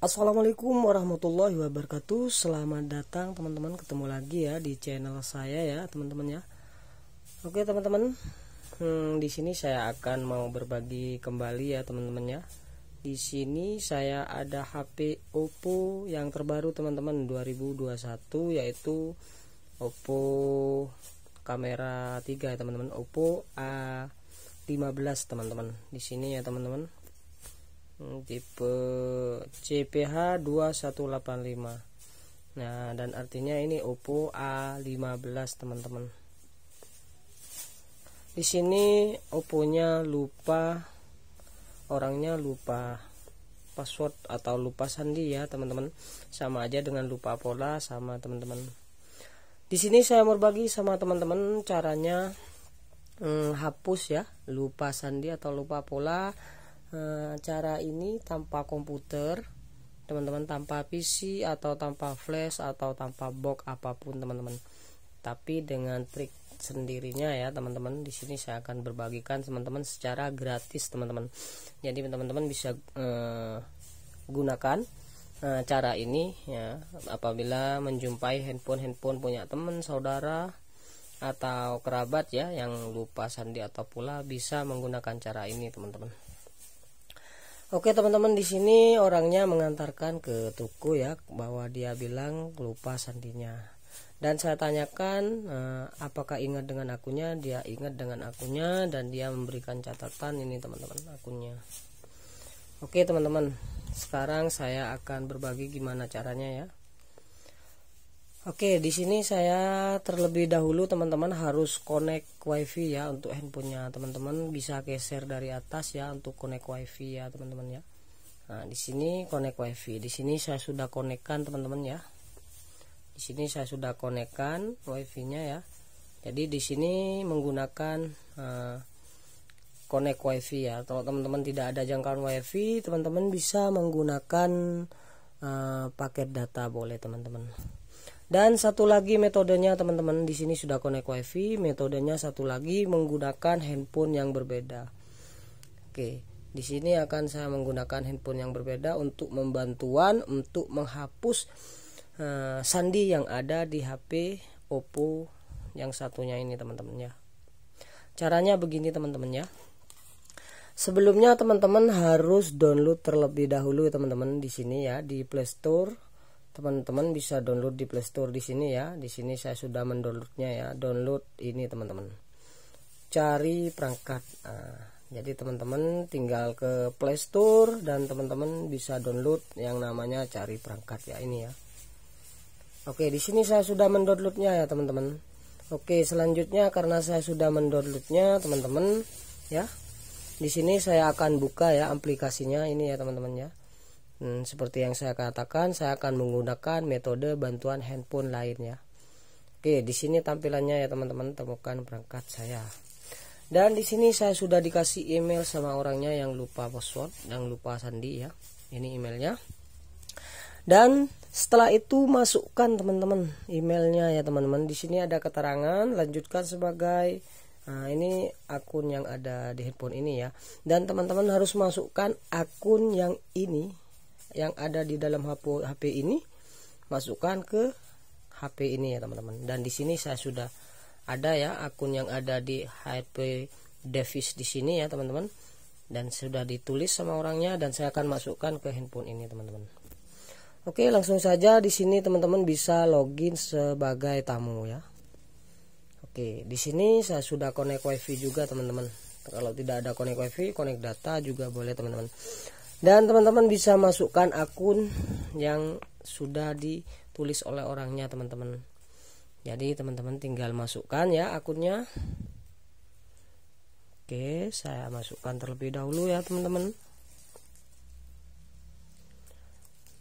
Assalamualaikum warahmatullahi wabarakatuh Selamat datang teman-teman Ketemu lagi ya di channel saya ya teman-teman ya Oke teman-teman hmm, Di sini saya akan mau berbagi kembali ya teman-teman ya Di sini saya ada HP Oppo yang terbaru teman-teman 2021 yaitu Oppo kamera 3 ya, teman-teman Oppo A15 teman-teman Di sini ya teman-teman Hmm, tipe CPH 2185 nah dan artinya ini Oppo A15 teman-teman di sini Oppo-nya lupa orangnya lupa password atau lupa sandi ya teman-teman sama aja dengan lupa pola sama teman-teman di sini saya mau bagi sama teman-teman caranya hmm, hapus ya lupa sandi atau lupa pola Eh, cara ini tanpa komputer teman-teman tanpa PC atau tanpa flash atau tanpa box apapun teman-teman tapi dengan trik sendirinya ya teman-teman di sini saya akan berbagikan teman-teman secara gratis teman-teman jadi teman-teman bisa uh, gunakan uh, cara ini ya apabila menjumpai handphone-handphone punya teman saudara atau kerabat ya yang lupa sandi atau pula bisa menggunakan cara ini teman-teman Oke teman-teman di sini orangnya mengantarkan ke toko ya bahwa dia bilang lupa sandinya dan saya tanyakan eh, apakah ingat dengan akunya dia ingat dengan akunya dan dia memberikan catatan ini teman-teman akunya Oke teman-teman sekarang saya akan berbagi gimana caranya ya Oke, di sini saya terlebih dahulu teman-teman harus connect WiFi ya untuk handphonenya. Teman-teman bisa geser dari atas ya untuk connect WiFi ya teman-teman ya. Nah, di sini connect WiFi. Di sini saya sudah konekkan teman-teman ya. Di sini saya sudah konekkan WiFi-nya ya. Jadi di sini menggunakan uh, connect WiFi ya. Kalau teman-teman tidak ada jangkauan WiFi, teman-teman bisa menggunakan uh, paket data boleh teman-teman. Dan satu lagi metodenya teman-teman di sini sudah connect wifi, metodenya satu lagi menggunakan handphone yang berbeda. Oke, di sini akan saya menggunakan handphone yang berbeda untuk membantuan untuk menghapus uh, sandi yang ada di HP Oppo yang satunya ini teman-teman ya. Caranya begini teman-teman ya. Sebelumnya teman-teman harus download terlebih dahulu teman-teman di sini ya di Play Store teman-teman bisa download di playstore di sini ya. Di sini saya sudah mendownloadnya ya. Download ini teman-teman. Cari perangkat. Nah, jadi teman-teman tinggal ke playstore dan teman-teman bisa download yang namanya cari perangkat ya ini ya. Oke, di sini saya sudah mendownloadnya ya teman-teman. Oke, selanjutnya karena saya sudah mendownloadnya teman-teman ya. Di sini saya akan buka ya aplikasinya ini ya teman-teman ya. Hmm, seperti yang saya katakan, saya akan menggunakan metode bantuan handphone lainnya. Oke, di sini tampilannya ya teman-teman, temukan perangkat saya. Dan di sini saya sudah dikasih email sama orangnya yang lupa password, yang lupa sandi ya. Ini emailnya. Dan setelah itu masukkan teman-teman emailnya ya teman-teman. Di sini ada keterangan, lanjutkan sebagai Nah, ini akun yang ada di handphone ini ya. Dan teman-teman harus masukkan akun yang ini yang ada di dalam HP, HP ini masukkan ke HP ini ya teman-teman dan di sini saya sudah ada ya akun yang ada di HP Davis di sini ya teman-teman dan sudah ditulis sama orangnya dan saya akan masukkan ke handphone ini teman-teman Oke langsung saja di sini teman-teman bisa login sebagai tamu ya Oke di sini saya sudah connect wifi juga teman-teman kalau tidak ada connect wifi connect data juga boleh teman-teman dan teman-teman bisa masukkan akun yang sudah ditulis oleh orangnya teman-teman jadi teman-teman tinggal masukkan ya akunnya Oke saya masukkan terlebih dahulu ya teman-teman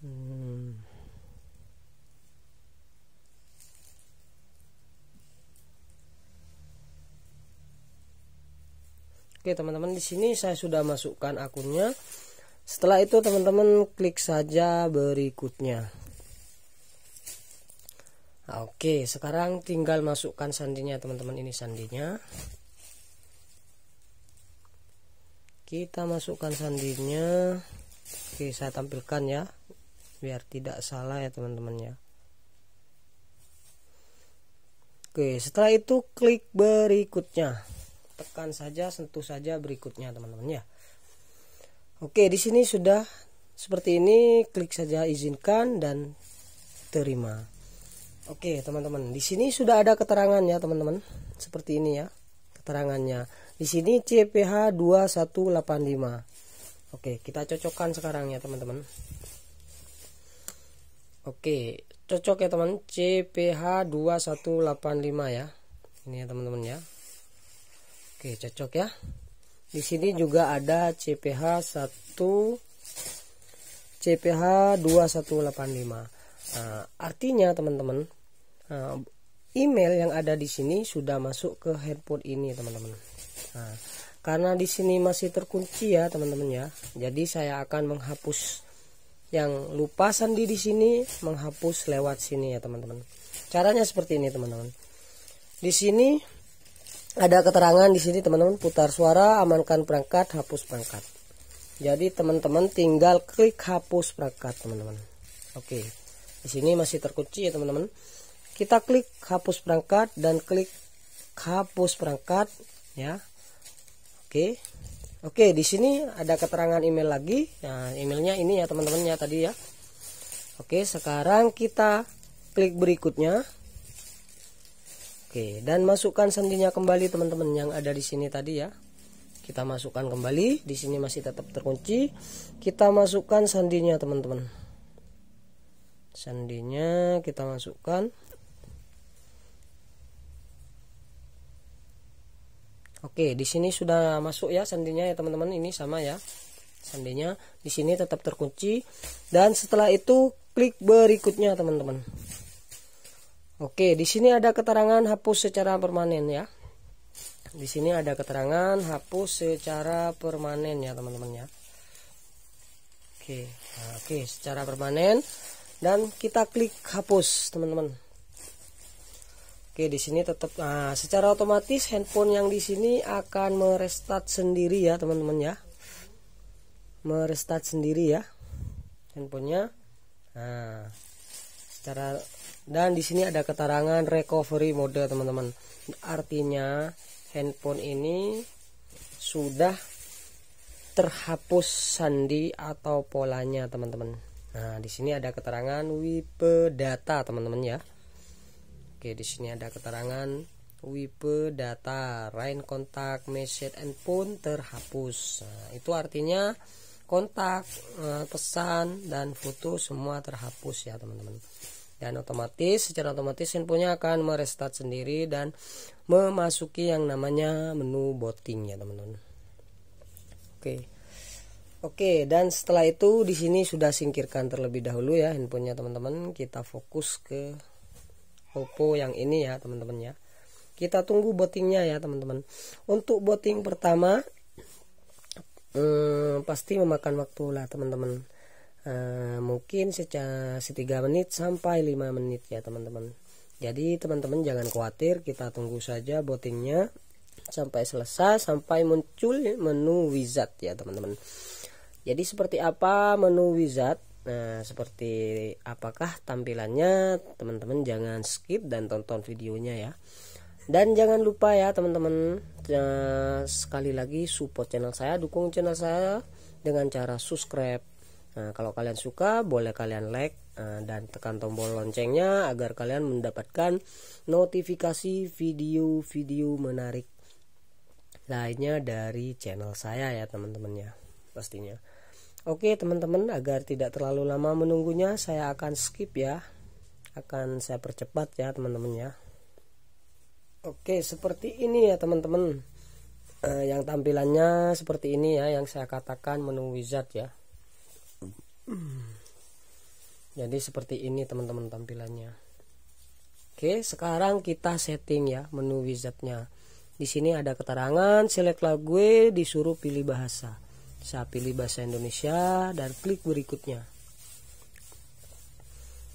hmm. Oke teman-teman di sini saya sudah masukkan akunnya setelah itu teman-teman klik saja berikutnya Oke, sekarang tinggal masukkan sandinya teman-teman ini sandinya. Kita masukkan sandinya. Oke, saya tampilkan ya biar tidak salah ya teman-teman ya. Oke, setelah itu klik berikutnya. Tekan saja, sentuh saja berikutnya teman-teman ya. Oke, di sini sudah seperti ini, klik saja izinkan dan terima. Oke, teman-teman, di sini sudah ada keterangan ya teman-teman. Seperti ini ya, keterangannya. Di sini CPH 2185. Oke, kita cocokkan sekarang ya, teman-teman. Oke, cocok ya, teman. CPH 2185 ya. Ini ya, teman-teman ya. Oke, cocok ya. Di sini juga ada CPH 1 CPH 2185. Nah, artinya teman-teman eh, email yang ada di sini sudah masuk ke handphone ini teman-teman. Nah, karena di sini masih terkunci ya teman-teman ya. Jadi saya akan menghapus yang lupa sandi di sini menghapus lewat sini ya teman-teman. Caranya seperti ini teman-teman. Di sini ada keterangan di sini teman-teman putar suara amankan perangkat hapus perangkat jadi teman-teman tinggal klik hapus perangkat teman-teman oke di sini masih terkunci ya teman-teman kita klik hapus perangkat dan klik hapus perangkat ya oke oke di sini ada keterangan email lagi nah emailnya ini ya teman teman ya tadi ya oke sekarang kita klik berikutnya Oke, dan masukkan sandinya kembali teman-teman yang ada di sini tadi ya. Kita masukkan kembali, di sini masih tetap terkunci. Kita masukkan sandinya teman-teman. Sandinya kita masukkan. Oke, di sini sudah masuk ya sandinya ya teman-teman, ini sama ya. Sandinya di sini tetap terkunci dan setelah itu klik berikutnya teman-teman. Oke, di sini ada keterangan hapus secara permanen ya. Di sini ada keterangan hapus secara permanen ya teman-teman ya. Oke, nah, oke secara permanen dan kita klik hapus teman-teman. Oke, di sini tetap nah, secara otomatis handphone yang di sini akan merestart sendiri ya teman-teman ya. Merestart sendiri ya handphonenya. Nah, secara dan di sini ada keterangan recovery mode teman-teman artinya handphone ini sudah terhapus sandi atau polanya teman-teman nah di sini ada keterangan wipe data teman-teman ya oke di sini ada keterangan wipe data rain kontak message handphone terhapus nah, itu artinya kontak eh, pesan dan foto semua terhapus ya teman-teman dan otomatis secara otomatis handphonenya akan merestart sendiri dan memasuki yang namanya menu botting ya teman-teman oke oke dan setelah itu di sini sudah singkirkan terlebih dahulu ya handphonenya teman-teman kita fokus ke Oppo yang ini ya teman-teman ya kita tunggu bottingnya ya teman-teman untuk botting pertama hmm, pasti memakan waktu lah teman-teman Eh, mungkin secara setiga menit sampai 5 menit ya teman-teman jadi teman-teman jangan khawatir kita tunggu saja botingnya sampai selesai sampai muncul menu wizard ya teman-teman jadi seperti apa menu wizard Nah, seperti apakah tampilannya? Teman-teman jangan skip dan tonton videonya ya. Dan jangan lupa ya teman-teman sekali lagi support channel saya, dukung channel saya dengan cara subscribe, Nah, kalau kalian suka, boleh kalian like eh, dan tekan tombol loncengnya agar kalian mendapatkan notifikasi video-video menarik lainnya dari channel saya ya teman-temannya pastinya. Oke teman-teman agar tidak terlalu lama menunggunya saya akan skip ya akan saya percepat ya teman-temannya. Oke seperti ini ya teman-teman uh, yang tampilannya seperti ini ya yang saya katakan menu wizard ya jadi seperti ini teman-teman tampilannya oke sekarang kita setting ya menu wizardnya di sini ada keterangan select lagu e, disuruh pilih bahasa saya pilih bahasa Indonesia dan klik berikutnya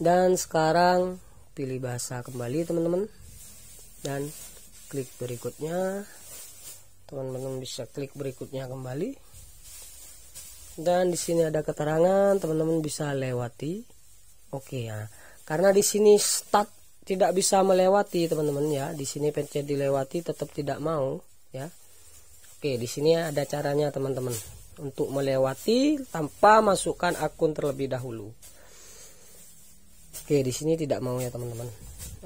dan sekarang pilih bahasa kembali teman-teman dan klik berikutnya teman-teman bisa klik berikutnya kembali dan di sini ada keterangan teman-teman bisa lewati oke ya karena di sini start tidak bisa melewati teman-teman ya di sini pencet dilewati tetap tidak mau ya oke di sini ada caranya teman-teman untuk melewati tanpa masukkan akun terlebih dahulu oke di sini tidak mau ya teman-teman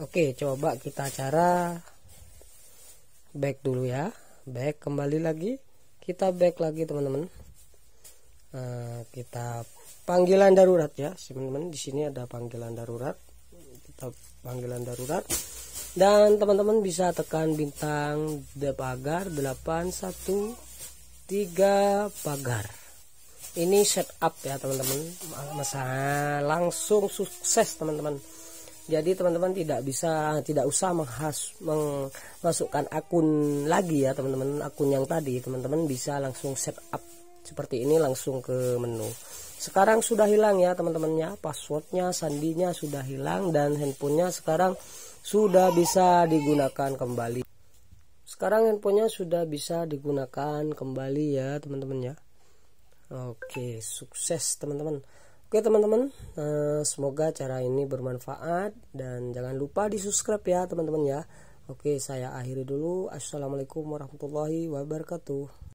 oke coba kita cara back dulu ya back kembali lagi kita back lagi teman-teman Eh, kita panggilan darurat ya teman-teman di sini ada panggilan darurat kita panggilan darurat dan teman-teman bisa tekan bintang de pagar 813 pagar ini setup ya teman-teman masa langsung sukses teman-teman jadi teman-teman tidak bisa tidak usah menghas, memasukkan akun lagi ya teman-teman akun yang tadi teman-teman bisa langsung setup seperti ini langsung ke menu sekarang sudah hilang ya teman-temannya passwordnya sandinya sudah hilang dan handphonenya sekarang sudah bisa digunakan kembali sekarang handphonenya sudah bisa digunakan kembali ya teman-teman oke sukses teman-teman oke teman-teman eh, semoga cara ini bermanfaat dan jangan lupa di subscribe ya teman-teman ya oke saya akhiri dulu assalamualaikum warahmatullahi wabarakatuh